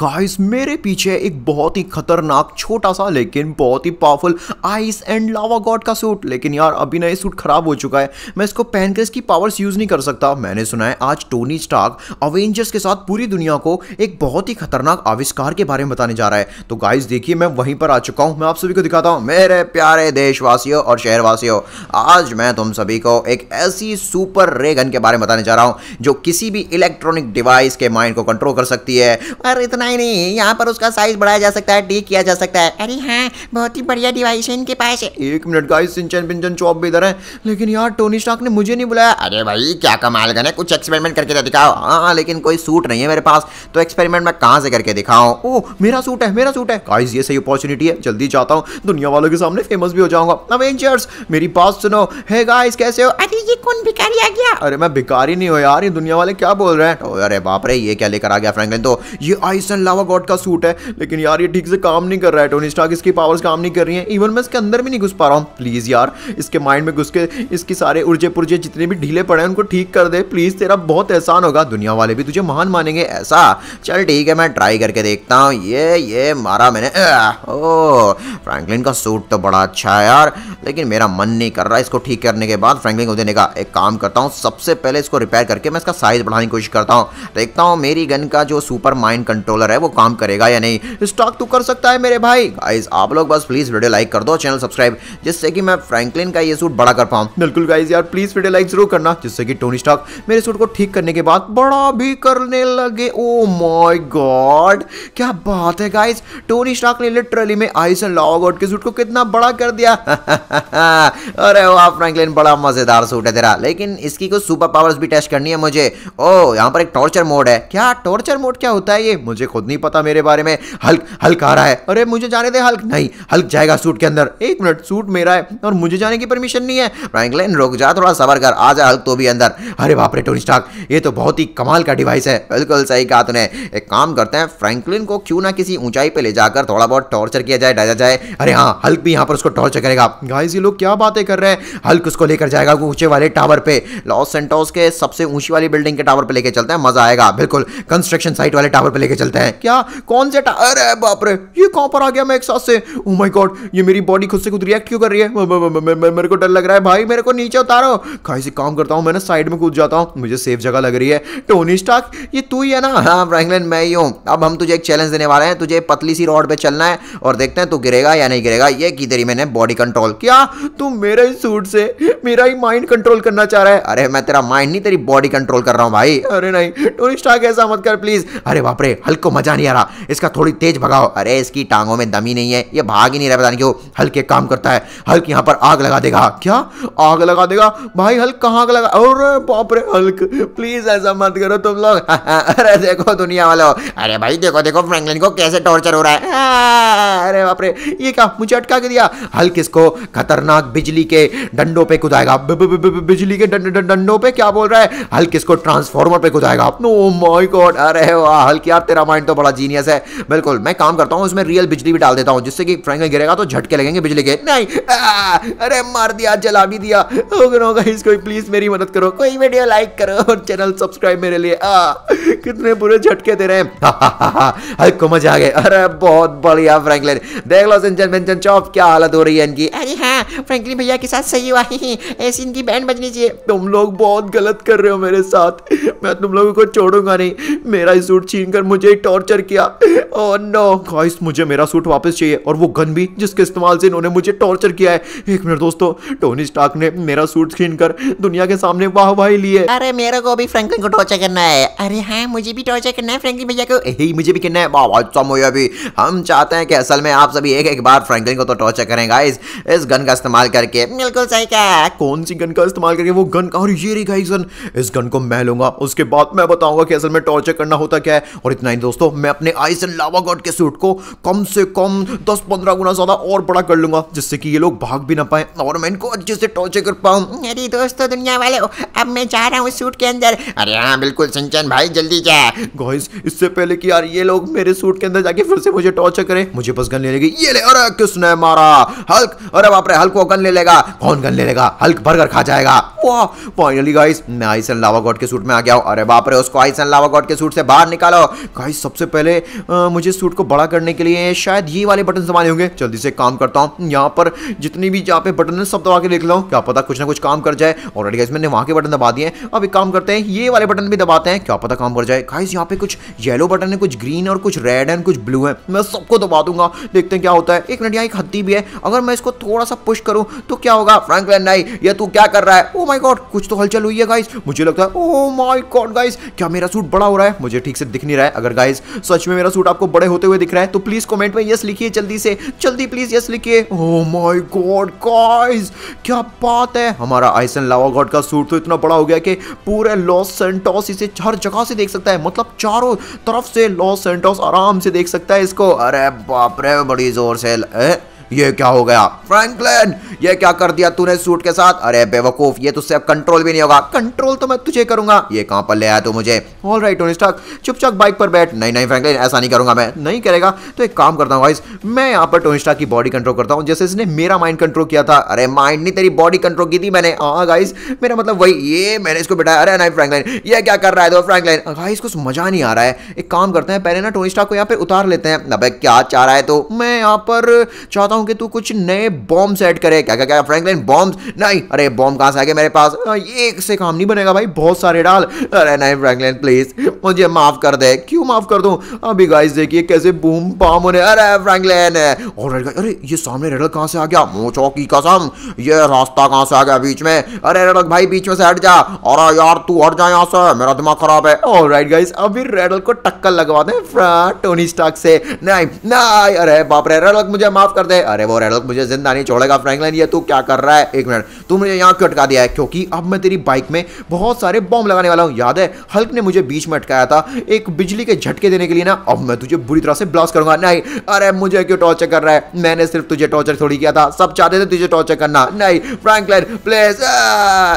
Guys मेरे पीछे एक बहुत ही खतरनाक छोटा सा लेकिन बहुत ही powerful ice and lava god का सूट लेकिन यार अभी ना ये सूट खराब हो चुका है मैं इसको पहन कर इसकी पावर्स यूज़ नहीं कर सकता मैंने सुना है आज टोनी स्टार्क अवेंजर्स के साथ पूरी दुनिया को एक बहुत ही खतरनाक आविष्कार के बारे में बताने जा रहा है तो गाइस देखिए मैं वहीं पर आ चुका हूँ मैं आप सभी को दिखाता हूँ मेरे प्यारे देशवासियों और शहरवासियों आज मैं तुम सभी को एक ऐसी सुपर रेगन के बारे में बताने जा रहा हूँ जो किसी भी इलेक्ट्रॉनिक डिवाइस के माइंड को कंट्रोल कर सकती है अरे इतना करना ही नहीं यहाँ पर उसका साइज बढ़ाया जा सकता है डी किया जा सकता है अरे हाँ बहुत ही बढ़िया डिवाइस है इनके पास एक मिनट का सिंचन पिंचन चौप भी इधर है लेकिन यार टोनी स्टॉक ने मुझे नहीं बुलाया अरे भाई क्या कमाल गए कुछ एक्सपेरिमेंट करके तो दिखाओ हाँ लेकिन कोई सूट नहीं है मेरे पास तो एक्सपेरिमेंट मैं कहाँ से करके दिखाऊँ ओह मेरा सूट है मेरा सूट है गाइस ये सही अपॉर्चुनिटी है जल्दी जाता हूँ दुनिया वालों के सामने फेमस भी हो जाऊंगा अवेंजर्स मेरी बात सुनो हे गाइस कैसे हो अरे ये कौन भिकारी आ गया अरे मैं भिकारी नहीं हो यार ये दुनिया वाले क्या बोल रहे हैं अरे बाप रे ये क्या लेकर आ गया फ्रैंकलिन तो ये आइस परसेंट लावा गॉड का सूट है लेकिन यार ये ठीक से काम नहीं कर रहा है टोनी स्टार्क इसकी पावर्स काम नहीं कर रही है इवन मैं इसके अंदर भी नहीं घुस पा रहा हूँ प्लीज़ यार इसके माइंड में घुस के इसके सारे ऊर्जे पुर्जे जितने भी ढीले पड़े हैं उनको ठीक कर दे प्लीज़ तेरा बहुत एहसान होगा दुनिया वाले भी तुझे महान मानेंगे ऐसा चल ठीक है मैं ट्राई करके देखता हूँ ये ये मारा मैंने ओ फ्रैंकलिन का सूट तो बड़ा अच्छा है यार लेकिन मेरा मन नहीं कर रहा इसको ठीक करने के बाद फ्रैंकलिन को देने का एक काम करता हूँ सबसे पहले इसको रिपेयर करके मैं इसका साइज़ बढ़ाने की कोशिश करता हूँ देखता हूँ मेरी गन का जो सुपर माइंड कंट्रोल डॉलर है वो काम करेगा या नहीं स्टॉक तो कर सकता है मेरे भाई गाइज आप लोग बस प्लीज वीडियो लाइक कर दो चैनल सब्सक्राइब जिससे कि मैं फ्रैंकलिन का ये सूट बड़ा कर पाऊँ बिल्कुल गाइज यार प्लीज वीडियो लाइक जरूर करना जिससे कि टोनी स्टॉक मेरे सूट को ठीक करने के बाद बड़ा भी करने लगे ओ माई गॉड क्या बात है गाइज टोनी स्टॉक ने लिटरली में आइस आइसन लावागोड के सूट को कितना बड़ा कर दिया अरे वाह फ्रैंकलिन बड़ा मजेदार सूट है तेरा लेकिन इसकी कुछ सुपर पावर्स भी टेस्ट करनी है मुझे ओ oh, यहाँ पर एक टॉर्चर मोड है क्या टॉर्चर मोड क्या होता है ये मुझे खुद नहीं पता मेरे बारे में हल्क हल्क आ रहा है अरे मुझे जाने दे हल्क नहीं हल्क जाएगा सूट के अंदर एक मिनट सूट मेरा है और मुझे जाने की परमिशन नहीं है फ्रैंकलिन रुक जा थोड़ा सबर कर आ जा हल्क तो भी अंदर अरे बाप रे टोनी स्टार्क ये तो बहुत ही कमाल का डिवाइस है बिल्कुल सही कहा तूने एक काम करते हैं फ्रैंकलिन को क्यों ना किसी ऊंचाई पे ले जाकर थोड़ा बहुत टॉर्चर किया जाए डाजा जाए अरे हाँ हल्क भी यहाँ पर उसको टॉर्चर करेगा गाइस ये लोग क्या बातें कर रहे हैं हल्क उसको लेकर जाएगा ऊंचे वाले टावर पे लॉस सेंटोस के सबसे ऊंची वाली बिल्डिंग के टावर पे लेके चलते हैं मजा आएगा बिल्कुल कंस्ट्रक्शन साइट वाले टावर पे लेके चलते हैं है क्या कौन से टा... अरे बाप रे ये कहां पर आ गया मैं एक साथ से ओह माय गॉड ये मेरी बॉडी खुद से खुद रिएक्ट क्यों कर रही है मेरे को डर लग रहा है भाई मेरे को नीचे उतारो खाई से काम करता हूं मैं ना साइड में कूद जाता हूं मुझे सेफ जगह लग रही है टोनी स्टार्क ये तू ही है ना हां फ्रैंकलिन मैं ही हूं अब हम तुझे एक चैलेंज देने वाले हैं तुझे पतली सी रोड पे चलना है और देखते हैं तू गिरेगा या नहीं गिरेगा ये की तेरी मैंने बॉडी कंट्रोल किया तू मेरे ही सूट से मेरा ही माइंड कंट्रोल करना चाह रहा है अरे मैं तेरा माइंड नहीं तेरी बॉडी कंट्रोल कर रहा हूं भाई अरे नहीं टोनी स्टार्क ऐसा मत कर प्लीज अरे बाप रे हल्को मजा नहीं आ रहा इसका थोड़ी तेज भगाओ अरे इसकी टांगों में दम ही नहीं है ये भाग ही नहीं रहा पता नहीं क्यों हल्क एक काम करता है हल्क यहाँ पर आग लगा देगा क्या आग लगा देगा भाई हल्क कहाँ आग लगा और पापरे हल्क प्लीज ऐसा मत करो तुम लोग अरे देखो दुनिया वाले अरे भाई देखो देखो फ्रेंकलिन को कैसे टॉर्चर हो रहा है अरे बापरे ये क्या मुझे अटका के दिया हल्क इसको खतरनाक बिजली के डंडों पे कुदाएगा बिजली के डंडों पे क्या बोल रहा है हल्क इसको ट्रांसफॉर्मर पे कुदाएगा नो माय गॉड अरे वाह हल्क यार तेरा माइंड फ्रैंक तो बड़ा जीनियस है बिल्कुल मैं काम करता हूँ उसमें रियल बिजली भी डाल देता हूँ जिससे कि फ्रैंक गिरेगा तो झटके लगेंगे बिजली के नहीं अरे मार दिया जला भी दिया प्लीज मेरी मदद करो कोई वीडियो लाइक करो और चैनल सब्सक्राइब मेरे लिए कितने बुरे झटके दे रहे हैं हल्को हाँ, मजा आ गए अरे बहुत बढ़िया फ्रैंकलिन देख लो सिंचन बेंचन चौप क्या हालत हो रही है इनकी अरे हाँ फ्रैंकलिन भैया के साथ सही हुआ है ऐसी इनकी बैंड बजनी चाहिए तुम लोग बहुत गलत कर रहे हो मेरे साथ मैं तुम लोगों को छोड़ूंगा नहीं मेरा सूट छीन कर मुझे टॉप टॉर्चर किया ओह नो गाइस मुझे मेरा सूट वापस चाहिए और वो गन भी जिसके इस्तेमाल से इन्होंने मुझे टॉर्चर किया है एक मिनट दोस्तों टोनी स्टार्क ने मेरा सूट छीन कर दुनिया के सामने वाह वाह लिए अरे मेरे को भी फ्रैंकलिन को टॉर्चर करना है अरे हाँ मुझे भी टॉर्चर करना है फ्रैंकलिन भैया को यही मुझे भी करना है वाह अच्छा मुझे भी हम चाहते हैं कि असल में आप सभी एक एक बार फ्रैंकलिन को तो टॉर्चर करें गाइस इस गन का इस्तेमाल करके बिल्कुल सही कहा कौन सी गन का इस्तेमाल करके वो गन का और ये रही गाइस गन इस गन को मैं लूंगा उसके बाद मैं बताऊंगा कि असल में टॉर्चर करना होता क्या है और इतना ही दोस्तों मैं अपने आइस एंड लावा गॉड के सूट को कम से कम दस पंद्रह गुना ज़्यादा और बड़ा कर लूंगा जिससे कि ये लोग भाग भी ना पाए और मैं इनको अच्छे से टॉर्चर कर पाऊँ अरे दोस्तों दुनिया वाले अब मैं जा रहा हूँ सूट के अंदर अरे हाँ बिल्कुल सिंचन भाई जल्दी जाए गॉइस इससे पहले कि यार ये लोग मेरे सूट के अंदर जाके फिर से मुझे टॉर्चर करें मुझे बस गन ले लेगी ये ले अरे किसने मारा हल्क अरे बाप रे हल्क को गन ले लेगा कौन गन ले लेगा हल्क बर्गर खा जाएगा फाइनली गाइस मैं आइसन लावा गॉड के सूट में आ गया हूँ अरे बाप रे उसको आइसन लावा गॉड के सूट से बाहर निकालो गाइस सबसे पहले आ, मुझे सूट को बड़ा करने के लिए शायद ये वाले बटन दबाने होंगे जल्दी से काम करता हूँ यहाँ पर जितनी भी यहाँ पे बटन है सब दबा के देख लो क्या पता कुछ ना कुछ काम कर जाए ऑलरेडी गाइस मैंने वहाँ के बटन दबा दिए अब एक काम करते हैं ये वाले बटन भी दबाते हैं क्या पता काम कर जाए गाइस यहाँ पे कुछ येलो बटन है कुछ ग्रीन और कुछ रेड है कुछ ब्लू है मैं सबको दबा दूंगा देखते हैं क्या होता है एक मिनट यहाँ एक हत्ती भी है अगर मैं इसको थोड़ा सा पुश करूँ तो क्या होगा फ्रैंकलैंड नाई या तू क्या कर रहा है ओ oh माय गॉड कुछ तो हलचल हुई है गाइस मुझे लगता है ओ माय गॉड गाइस क्या मेरा सूट बड़ा हो रहा है मुझे ठीक से दिख नहीं रहा है अगर गाइस सच में मेरा सूट आपको बड़े होते हुए दिख रहा है तो प्लीज कमेंट में यस लिखिए जल्दी से जल्दी प्लीज यस लिखिए ओ माय गॉड गाइस क्या बात है हमारा आइसन लावा गॉड का सूट तो इतना बड़ा हो गया कि पूरे लॉस सेंटोस इसे हर जगह से देख सकता है मतलब चारों तरफ से लॉस सेंटोस आराम से देख सकता है इसको अरे बाप रे बड़ी जोर से ये क्या हो गया फ्रैंकलिन ये क्या कर दिया तूने सूट के साथ अरे बेवकूफ ये तुझसे अब कंट्रोल भी नहीं होगा कंट्रोल तो मैं तुझे करूंगा ये कहां पर ले आया तू मुझे ऑल राइट टोनी स्टार्क चुपचाप बाइक पर बैठ नहीं नहीं फ्रैंकलिन ऐसा नहीं करूंगा मैं नहीं करेगा तो एक काम करता हूँ मैं यहाँ पर टोनी स्टार्क की बॉडी कंट्रोल करता हूँ जैसे इसने मेरा माइंड कंट्रोल किया था अरे माइंड नहीं तेरी बॉडी कंट्रोल की थी मैंने हाँ गाइस मेरा मतलब वही ये मैंने इसको बिठाया अरे नहीं फ्रैंकलिन ये क्या कर रहा है तो फ्रैंकलिन गाइस कुछ मजा नहीं आ रहा है एक काम करते हैं पहले ना टोनी स्टार्क को यहाँ पे उतार लेते हैं अब क्या चाह रहा है तो मैं यहाँ पर चाहता हूँ होंगे तू कुछ नए बॉम्ब सेट करे क्या क्या क्या फ्रैंकलिन बॉम्ब नहीं अरे बॉम्ब कहाँ से आ गए मेरे पास हाँ, एक से काम नहीं बनेगा भाई बहुत सारे डाल अरे नहीं फ्रैंकलिन प्लीज मुझे माफ कर दे क्यों माफ कर दू अभी गाइस देखिए कैसे बूम पाम होने अरे फ्रैंकलिन है और अरे ये सामने रेडल कहां से आ गया मोचो की कसम ये रास्ता कहां से आ गया बीच में अरे रेडल भाई बीच में से हट जा और यार तू हट जा यहां से मेरा दिमाग खराब है और राइट गाइस अभी रेडल को टक्कर लगवा दें टोनी स्टार्क से नहीं नहीं अरे बाप रे रेडल मुझे माफ कर दे अरे वो रेडल मुझे जिंदा नहीं छोड़ेगा फ्रैंकलिन ये तू क्या कर रहा है एक मिनट तू मुझे यहां क्यों अटका दिया है क्योंकि अब मैं तेरी बाइक में बहुत सारे बॉम्ब लगाने वाला हूं याद है हल्क ने मुझे बीच में अटका आया था एक बिजली के झटके देने के लिए ना अब मैं तुझे बुरी तरह से ब्लास्ट करूंगा नहीं अरे मुझे क्यों टॉर्चर कर रहा है मैंने सिर्फ तुझे टॉर्चर थोड़ी किया था सब चाहते थे तुझे टॉर्चर करना नहीं फ्रैंकलिन प्लीज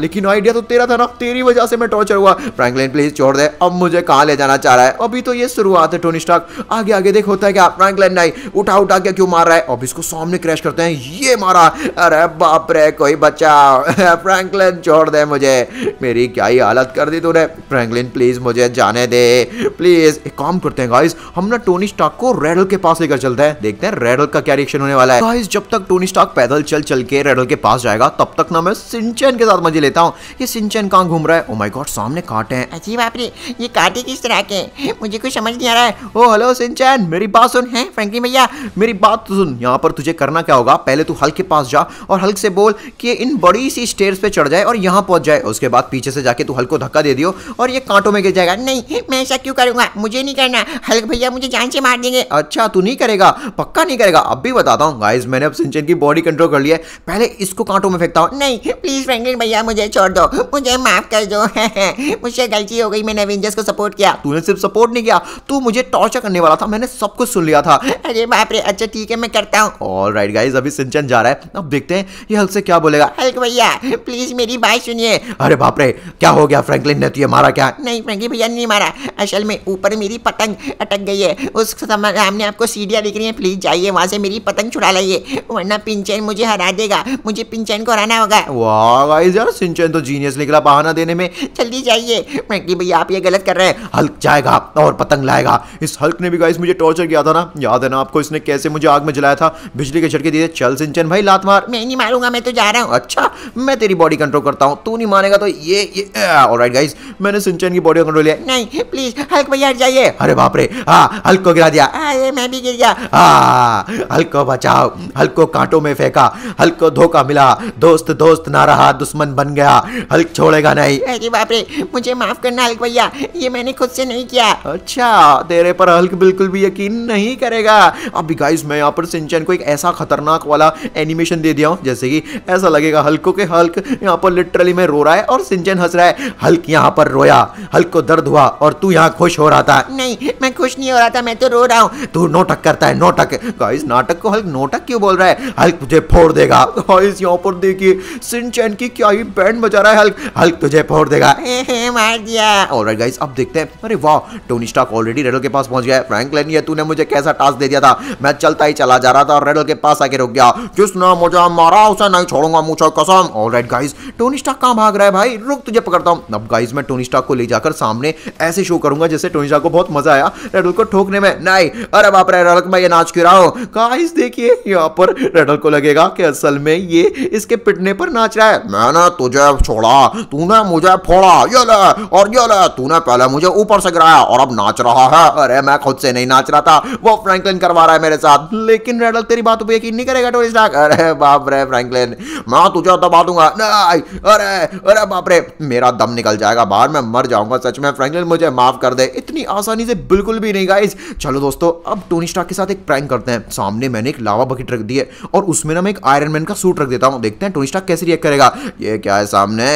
लेकिन आइडिया तो तेरा था ना तेरी वजह से मैं टॉर्चर हुआ फ्रैंकलिन प्लीज छोड़ दे अब मुझे कहां ले जाना चाह रहा है अभी तो ये शुरुआत है टोनी स्टॉक आगे आगे देख होता है क्या फ्रैंकलिन नहीं उठा उठा के क्यों मार रहा है अब इसको सामने क्रैश करते हैं ये मारा अरे बाप रे कोई बचाओ फ्रैंकलिन छोड़ दे मुझे मेरी क्या ही हालत कर दी तूने फ्रैंकलिन प्लीज मुझे जाने जाने दे प्लीज एक काम करते हैं गाइस हम ना टोनी स्टॉक को रेडल के पास लेकर चलते हैं देखते हैं रेडल का क्या रिएक्शन होने वाला है गाइस जब तक टोनी स्टॉक पैदल चल चल के रेडल के पास जाएगा तब तक ना मैं सिंचन के साथ मजे लेता हूँ ये सिंचन कहाँ घूम रहा है ओ माय गॉड सामने कांटे हैं अजी बाप रे ये कांटे किस तरह के मुझे कुछ समझ नहीं आ रहा है ओ हेलो सिंचन मेरी बात सुन है फ्रेंकी भैया मेरी बात तो सुन यहाँ पर तुझे करना क्या होगा पहले तू हल्क के पास जा और हल्क से बोल कि इन बड़ी सी स्टेयर्स पे चढ़ जाए और यहाँ पहुंच जाए उसके बाद पीछे से जाके तू हल्क को धक्का दे दियो और ये कांटों में गिर जाएगा नहीं मैं ऐसा क्यों करूंगा मुझे नहीं करना हल्क भैया मुझे जान से मार देंगे अच्छा तू नहीं करेगा पक्का नहीं करेगा अब भी बताता हूँ गाइज मैंने अब सिंचन की बॉडी कंट्रोल कर लिया है पहले इसको कांटों में फेंकता हूँ नहीं प्लीज़ फ्रेंकलिन भैया मुझे छोड़ दो मुझे माफ़ कर दो मुझसे गलती हो गई मैंने एवेंजर्स को सपोर्ट किया तूने सिर्फ सपोर्ट नहीं किया तू मुझे टॉर्चर करने वाला था मैंने सब कुछ सुन लिया था अरे बाप रे अच्छा ठीक है मैं करता हूँ और राइट गाइज अभी सिंचन जा रहा है अब देखते हैं ये हल्क से क्या बोलेगा हल्क भैया प्लीज़ मेरी बात सुनिए अरे बाप रे क्या हो गया फ्रेंकलिन ने तुझे तो मारा क्या नहीं फ्रेंकलिन भैया नहीं मारा असल में ऊपर मेरी पतंग अटक गई है उस समय हमने आपको सीढ़ियाँ दिख रही हैं प्लीज़ जाइए वहाँ से मेरी पतंग छुड़ा लाइए वरना पिंचैन मुझे हरा देगा मुझे पिंचैन को हराना होगा वाह यार सिंचैन तो जीनियस निकला बहाना देने में जल्दी जाइए मैकली भैया आप ये गलत कर रहे हैं हल्क जाएगा और पतंग लाएगा इस हल्क ने भी गाइस मुझे टॉर्चर किया था ना याद है ना आपको इसने कैसे मुझे आग में जलाया था बिजली के झटके दिए चल सिंचन भाई लात मार मैं नहीं मारूंगा मैं तो जा रहा हूँ अच्छा मैं तेरी बॉडी कंट्रोल करता हूँ तू नहीं मानेगा तो ये, ये राइट गाइस मैंने सिंचन की बॉडी कंट्रोल लिया नहीं प्लीज हल्क भैया हट जाइए अरे बाप रे हाँ हल्क को गिरा दिया आ, हाँ, ये मैं भी गिर गया हाँ हल्क को बचाओ हल्क को कांटों में फेंका हल्क को धोखा मिला दोस्त दोस्त ना रहा दुश्मन बन गया हल्क छोड़ेगा नहीं अरे बाप रे मुझे माफ करना हल्क भैया ये मैंने खुद से नहीं किया अच्छा तेरे पर हल्क बिल्कुल भी यकीन नहीं करेगा अभी गाइस मैं यहाँ पर सिंचन को एक ऐसा खतरनाक वाला एनिमेशन दे दिया हूँ जैसे कि ऐसा लगेगा हल्को के हल्क यहाँ पर लिटरली में रो रहा है और सिंचन हंस रहा है हल्क यहाँ पर रोया हल्क को दर्द हुआ था और तू यहाँ खुश हो रहा था नहीं मैं खुश नहीं हो रहा था मैं तो रो रहा हूँ तू नोटक करता है नोटक गाइस नाटक को हल्क नोटक क्यों बोल रहा है हल्क तुझे फोड़ देगा गाइस यहाँ पर देखिए सिंचैन की क्या ही बैंड बजा रहा है हल्क हल्क तुझे फोड़ देगा मार दिया ऑलराइट गाइस अब देखते हैं अरे वाह टोनी स्टार्क ऑलरेडी रेडल के पास पहुंच गया है फ्रैंकलिन ये तूने मुझे कैसा टास्क दे दिया था मैं चलता ही चला जा रहा था और रेडल के पास आके रुक गया जिसने मुझे मारा उसे नहीं छोड़ूंगा मुझे कसम ऑलराइट गाइस टोनी स्टार्क कहां भाग रहा है भाई रुक तुझे पकड़ता हूं अब गाइस मैं टोनी स्टार्क को ले जाकर सामने ऐसे शो करूंगा जैसे टोनिजा को बहुत मजा आया रेडल को ठोकने में नहीं अरे बाप रे रेडल मैं ये नाच क्यों रहा हूँ गाइस देखिए यहाँ पर रेडल को लगेगा कि असल में ये इसके पिटने पर नाच रहा है मैंने तुझे छोड़ा तूने मुझे फोड़ा ये ले और ये ले तूने पहले मुझे ऊपर से गिराया और अब नाच रहा है अरे मैं खुद से नहीं नाच रहा था वो फ्रैंकलिन करवा रहा है मेरे साथ लेकिन रेडल तेरी बात पर यकीन नहीं करेगा टोनी स्टार्क अरे बाप रे फ्रैंकलिन मैं तुझे दबा दूंगा नहीं अरे अरे बाप रे मेरा दम निकल जाएगा बाहर मैं मर जाऊंगा सच में फ्रैंकलिन मुझे माफ कर दे इतनी आसानी से बिल्कुल भी नहीं गाइज चलो दोस्तों अब टोनी स्टार्क के साथ एक प्रैंक करते हैं सामने मैंने एक लावा बकेट रख दी है और उसमें ना मैं एक आयरन मैन का सूट रख देता हूँ देखते हैं टोनी स्टार्क कैसे रिएक्ट करेगा ये क्या है सामने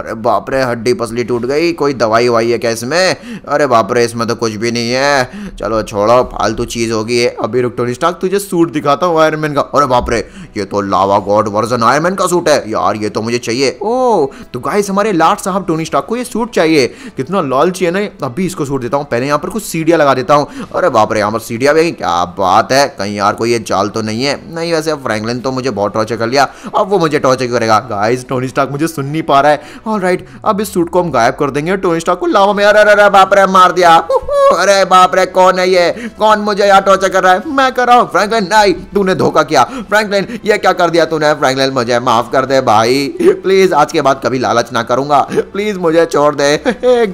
अरे बापरे हड्डी पसली टूट गई कोई दवाई वाई है क्या इसमें अरे बापरे इसमें तो कुछ भी नहीं है चलो छोड़ो फालतू चीज़ होगी अभी रुक टोनी स्टार्क तुझे सूट दिखाता हूँ आयरन मैन का अरे बापरे ये तो लावा गॉड वर्जन आयरमैन का सूट है यार ये तो मुझे चाहिए ओ तो गाइस हमारे लाट साहब टोनी स्टॉक को ये सूट चाहिए कितना लॉल चाहिए ना अभी इसको सूट देता हूँ पहले यहाँ पर कुछ सीढ़िया लगा देता हूँ अरे बाप रे यहाँ पर सीढ़िया भी क्या बात है कहीं यार कोई ये चाल तो नहीं है नहीं वैसे अब फ्रैंकलिन तो मुझे बहुत टॉर्चर कर लिया अब वो मुझे टॉर्चर करेगा गाइज टोनी स्टॉक मुझे सुन नहीं पा रहा है ऑल अब इस सूट को हम गायब कर देंगे टोनी स्टॉक को लावा में अरे अरे बाप रे मार दिया अरे बाप रे कौन है ये कौन मुझे यहाँ टॉर्चर कर रहा है मैं कर रहा हूँ फ्रैंकलिन नहीं तूने धोखा किया फ्रैंकलिन ये क्या कर दिया तूने फ्रैंकलिन मुझे माफ कर दे भाई प्लीज आज के बाद कभी लालच ना करूंगा प्लीज मुझे छोड़ दे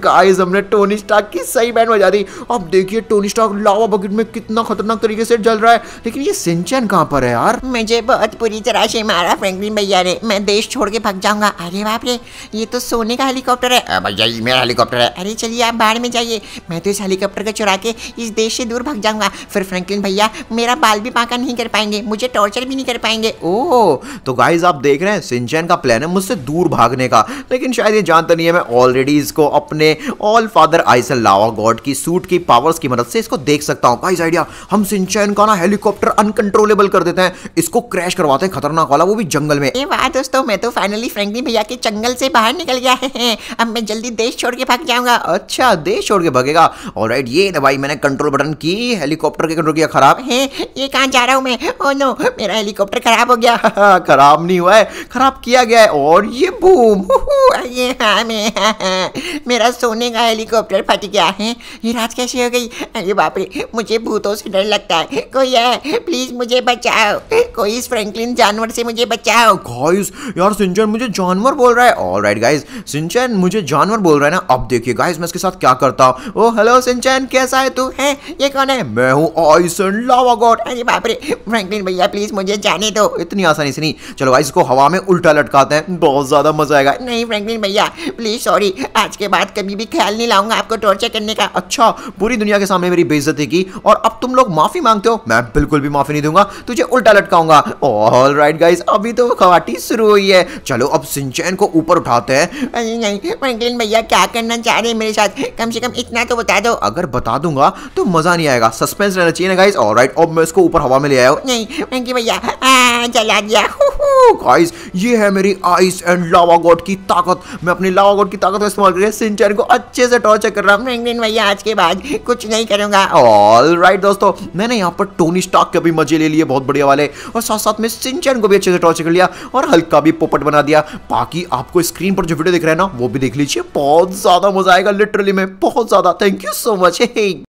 गाइस हमने टोनी स्टार्क की सही बैंड बजा दी अब देखिए टोनी स्टार्क लावा बकेट में कितना खतरनाक तरीके से जल रहा है लेकिन ये सिंचन कहाँ पर है यार मुझे बहुत बुरी तरह से मारा फ्रैंकलिन भैया ने मैं देश छोड़ के भाग जाऊंगा अरे बाप रे ये तो सोने का हेलीकॉप्टर है हाँ, भैया ये मेरा हेलीकॉप्टर है अरे चलिए आप बाढ़ में जाइए मैं तो इस हेलीकॉप्टर हेलीकॉप्टर को चुरा के इस देश से दूर भाग जाऊंगा फिर फ्रैंकलिन भैया मेरा बाल भी पाका नहीं कर पाएंगे मुझे टॉर्चर भी नहीं कर पाएंगे ओह तो गाइज आप देख रहे हैं सिंचैन का प्लान है मुझसे दूर भागने का लेकिन शायद ये जानता नहीं है मैं ऑलरेडी इसको अपने ऑल फादर आइसल लावा गॉड की सूट की पावर्स की मदद से इसको देख सकता हूँ गाइज आइडिया हम सिंचैन का ना हेलीकॉप्टर अनकंट्रोलेबल कर देते हैं इसको क्रैश करवाते हैं खतरनाक वाला वो भी जंगल में वाह दोस्तों मैं तो फाइनली फ्रेंकली भैया के जंगल से बाहर निकल गया है अब मैं जल्दी देश छोड़ के भाग जाऊंगा अच्छा देश छोड़ के भागेगा और राइट ये ना भाई मैंने कंट्रोल बटन की हेलीकॉप्टर के कंट्रोल किया खराब है ये कहाँ जा रहा हूँ मैं ओ oh नो मेरा हेलीकॉप्टर खराब हो गया खराब नहीं हुआ है खराब किया गया है और ये बूम ये हाँ मैं हाँ, हाँ। मेरा सोने का हेलीकॉप्टर फट गया है ये रात कैसे हो गई अरे बाप रे मुझे भूतों से डर लगता है कोई है प्लीज़ मुझे बचाओ कोई इस फ्रैंकलिन जानवर से मुझे बचाओ गाइस यार सिंचन मुझे जानवर बोल रहा है ऑलराइट गाइस सिंचन मुझे जानवर बोल रहा है ना अब देखिए गाइस मैं इसके साथ क्या करता हूँ ओ हेलो सिंचन चैन कैसा है तू है ये कौन है मैं हूँ आइसन लावा गॉड अरे बाप रे फ्रैंकलिन भैया प्लीज मुझे जाने दो इतनी आसानी से नहीं चलो भाई इसको हवा में उल्टा लटकाते हैं बहुत ज़्यादा मजा आएगा नहीं फ्रैंकलिन भैया प्लीज सॉरी आज के बाद कभी भी ख्याल नहीं लाऊंगा आपको टॉर्चर करने का अच्छा पूरी दुनिया के सामने मेरी बेइज्जती की और अब तुम लोग माफी मांगते हो मैं बिल्कुल भी माफी नहीं दूंगा तुझे उल्टा लटकाऊंगा ऑल राइट गाइस अभी तो खवाटी शुरू हुई है चलो अब सिंचैन को ऊपर उठाते हैं नहीं फ्रैंकलिन भैया क्या करना चाह रहे हैं मेरे साथ कम से कम इतना तो बता दो अगर बता दूंगा तो मजा नहीं आएगा सस्पेंस रहना चाहिए ना गाइज और राइट अब मैं इसको ऊपर हवा में ले आया हूँ नहीं भैया चला गया गाइस ये है मेरी आइस एंड लावा गॉड की ताकत मैं अपनी लावा गॉड की ताकत का इस्तेमाल करके सिंचर को अच्छे से टॉर्चर कर रहा हूं हूँ भैया आज के बाद कुछ नहीं करूंगा ऑल राइट दोस्तों मैंने यहां पर टोनी स्टॉक के भी मजे ले लिए बहुत बढ़िया वाले और साथ साथ में सिंचर को भी अच्छे से टॉर्चर कर लिया और हल्का भी पोपट बना दिया बाकी आपको स्क्रीन पर जो वीडियो दिख रहा है ना वो भी देख लीजिए बहुत ज्यादा मजा आएगा लिटरली में बहुत ज्यादा थैंक यू सो मच 我去。